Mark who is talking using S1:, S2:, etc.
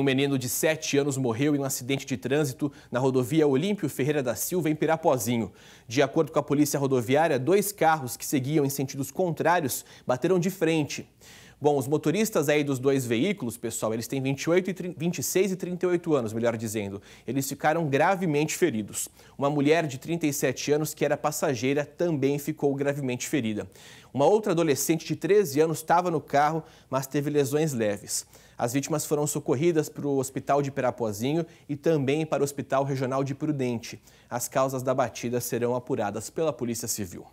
S1: Um menino de 7 anos morreu em um acidente de trânsito na rodovia Olímpio Ferreira da Silva, em Pirapozinho. De acordo com a polícia rodoviária, dois carros que seguiam em sentidos contrários bateram de frente. Bom, os motoristas aí dos dois veículos, pessoal, eles têm 28 e 30, 26 e 38 anos, melhor dizendo. Eles ficaram gravemente feridos. Uma mulher de 37 anos, que era passageira, também ficou gravemente ferida. Uma outra adolescente de 13 anos estava no carro, mas teve lesões leves. As vítimas foram socorridas para o Hospital de Perapozinho e também para o Hospital Regional de Prudente. As causas da batida serão apuradas pela Polícia Civil.